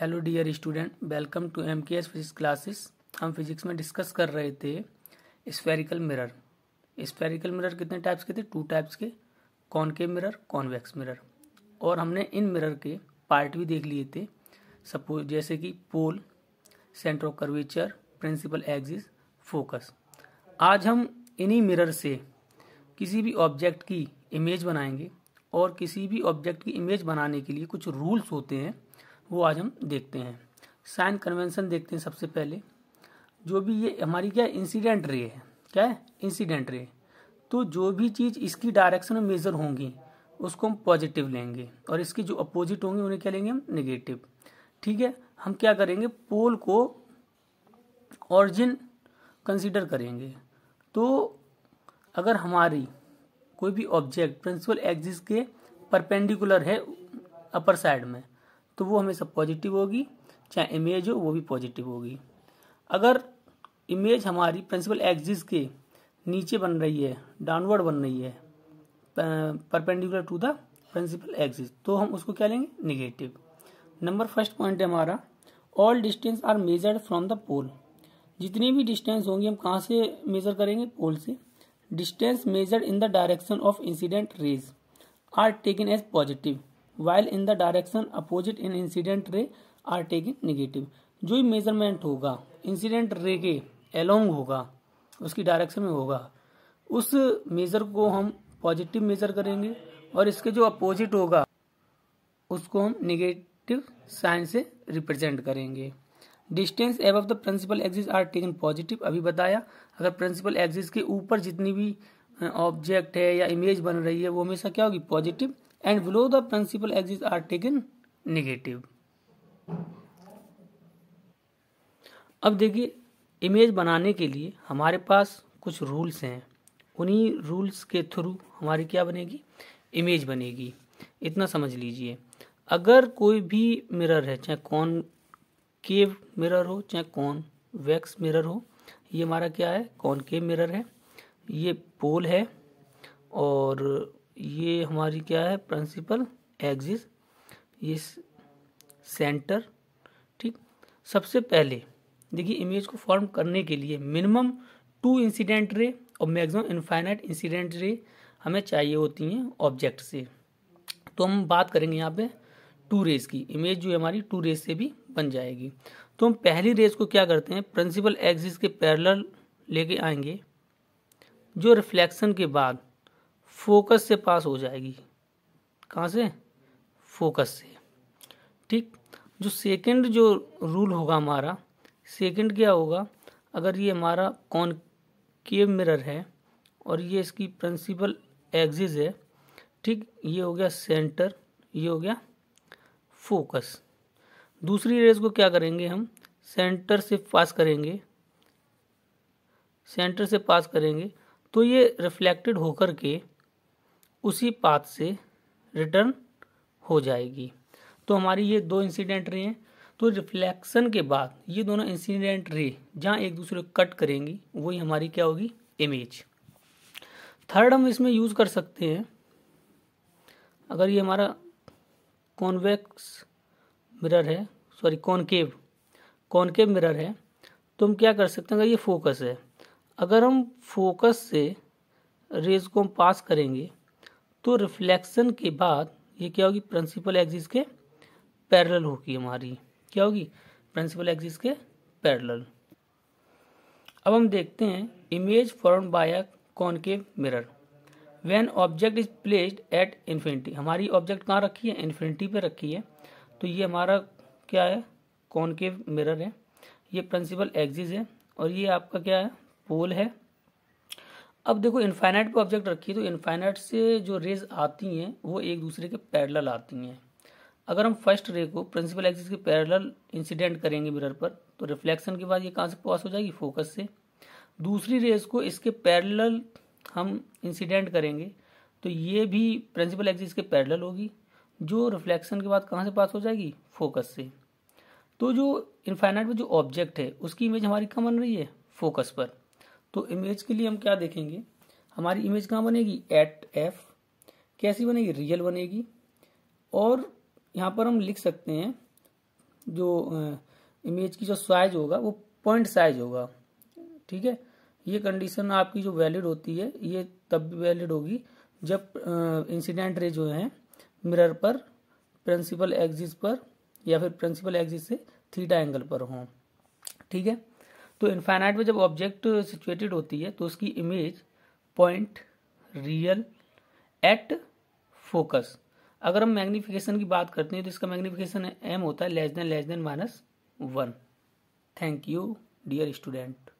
hello dear student welcome to M K S physics classes हम physics में discuss कर रहे थे स्फेरिकल मिरर स्फेरिकल मिरर कितने टाइप्स के थे टू टाइप्स के कॉनकेव मिरर वैक्स मिरर और हमने इन मिरर के पार्ट भी देख लिए थे सपोज जैसे कि pole centre of curvature principal axis focus आज हम इन्हीं मिरर से किसी भी ऑब्जेक्ट की इमेज बनाएंगे और किसी भी ऑब्जेक्ट की इमेज बनाने के लिए कुछ रूल्स होते हैं वो आज हम देखते हैं साइन कन्वेंशन देखते हैं सबसे पहले जो भी ये हमारी क्या इंसिडेंट रे है क्या है इंसिडेंट रे तो जो भी चीज़ इसकी डायरेक्शन में मेज़र होंगी उसको हम पॉजिटिव लेंगे और इसकी जो अपोजिट होंगी उन्हें क्या लेंगे हम नेगेटिव ठीक है हम क्या करेंगे पोल को ऑरिजिन कंसिडर करेंगे तो अगर हमारी कोई भी ऑब्जेक्ट प्रिंसिपल एक्सिस के परपेंडिकुलर है अपर साइड में तो वो हमेशा पॉजिटिव होगी चाहे इमेज हो वो भी पॉजिटिव होगी अगर इमेज हमारी प्रिंसिपल एक्सिस के नीचे बन रही है डाउनवर्ड बन रही है perpendicular to the principal axis तो हम उसको क्या लेंगे निगेटिव नंबर फर्स्ट पॉइंट है हमारा all distance are measured from the pole जितनी भी डिस्टेंस होंगी हम कहाँ से मेजर करेंगे पोल से distance measured in the direction of incident rays are taken as positive while in the direction opposite in incident ray are taking negative जो भी मेजरमेंट होगा इंसिडेंट रे के एलोंग होगा उसकी डायरेक्शन में होगा उस मेजर को हम पॉजिटिव मेजर करेंगे और इसके जो अपोजिट होगा उसको हम निगेटिव साइन से रिप्रेजेंट करेंगे distance above the principal axis are taken positive अभी बताया अगर प्रिंसिपल एक्सिस के ऊपर जितनी भी ऑब्जेक्ट है या इमेज बन रही है वो हमेशा क्या होगी positive and below the principal axis are taken negative अब देखिए इमेज बनाने के लिए हमारे पास कुछ रूल्स हैं उन्हीं रूल्स के थ्रू हमारी क्या बनेगी इमेज बनेगी इतना समझ लीजिए अगर कोई भी मिरर है चाहे कौन केव मिरर हो चाहे कौन वैक्स मिरर हो ये हमारा क्या है कौन केव मिरर है ये पोल है और ये हमारी क्या है प्रिंसिपल एग्जिस ये सेंटर ठीक सबसे पहले देखिए इमेज को फॉर्म करने के लिए मिनिमम टू इंसिडेंट रे और मैक्सिमम इन्फाइनाइट इंसिडेंट रे हमें चाहिए होती हैं ऑब्जेक्ट से तो हम बात करेंगे यहाँ पे टू रेज की इमेज जो है हमारी टू रेज से भी बन जाएगी तो हम पहली रेज को क्या करते हैं प्रिंसिपल एक्सिस के पैरेलल लेके आएंगे जो रिफ्लेक्शन के बाद फोकस से पास हो जाएगी कहाँ से फोकस से ठीक जो सेकंड जो रूल होगा हमारा सेकंड क्या होगा अगर ये हमारा कॉनकेव मिरर है और ये इसकी प्रिंसिपल एक्सिस है ठीक ये हो गया सेंटर ये हो गया फोकस दूसरी रेज को क्या करेंगे हम सेंटर से पास करेंगे सेंटर से पास करेंगे तो ये रिफ्लेक्टेड होकर के उसी पाथ से रिटर्न हो जाएगी तो हमारी ये दो इंसिडेंट रे हैं तो रिफ्लेक्शन के बाद ये दोनों इंसिडेंट रे जहाँ एक दूसरे को कट करेंगी वही हमारी क्या होगी इमेज थर्ड हम इसमें यूज़ कर सकते हैं अगर ये हमारा कॉन्वेक्स मिरर है सॉरी कॉनकेव कॉनकेव मिरर है तो हम क्या कर सकते हैं अगर ये फोकस है अगर हम फोकस से रेज को हम पास करेंगे तो रिफ्लेक्शन के बाद ये क्या होगी प्रिंसिपल एक्सिस के पैरेलल होगी हमारी क्या होगी प्रिंसिपल एक्सिस के पैरेलल अब हम देखते हैं image form by a concave mirror when object is placed at infinity हमारी ऑब्जेक्ट कहाँ रखी है इन्फिनिटी पे रखी है तो ये हमारा क्या है कॉनकेव मिरर है ये प्रिंसिपल एक्सिस है और ये आपका क्या है पोल है अब देखो इन्फाइनाइट पे ऑब्जेक्ट रखिए तो इन्फाइनाइट से जो रेज आती हैं वो एक दूसरे के पैरेलल आती हैं अगर हम फर्स्ट रे को प्रिंसिपल एक्सिस के पैरेलल इंसिडेंट करेंगे मिरर पर तो रिफ्लेक्शन के बाद ये कहाँ से पास हो जाएगी फोकस से दूसरी रेज को इसके पैरेलल हम इंसिडेंट करेंगे तो ये भी प्रिंसिपल एक्सिस के पैरेलल होगी जो रिफ्लेक्शन के बाद कहाँ से पास हो जाएगी फोकस से तो जो इन्फाइनाइट पर जो ऑब्जेक्ट है उसकी इमेज हमारी कहाँ बन रही है फोकस पर तो इमेज के लिए हम क्या देखेंगे हमारी इमेज कहाँ बनेगी एट एफ कैसी बनेगी रियल बनेगी और यहाँ पर हम लिख सकते हैं जो इमेज की जो साइज होगा वो पॉइंट साइज होगा ठीक है ये कंडीशन आपकी जो वैलिड होती है ये तब भी वैलिड होगी जब इंसिडेंट रे जो है मिरर पर प्रिंसिपल एक्सिस पर या फिर प्रिंसिपल एक्सिस से थीटा एंगल पर हों ठीक है तो इन्फाइनाइट में जब ऑब्जेक्ट सिचुएटेड होती है तो उसकी image point real at focus अगर हम मैग्नीफिकेशन की बात करते हैं तो इसका मैग्नीफिकेशन एम होता है less than less than minus one thank you dear student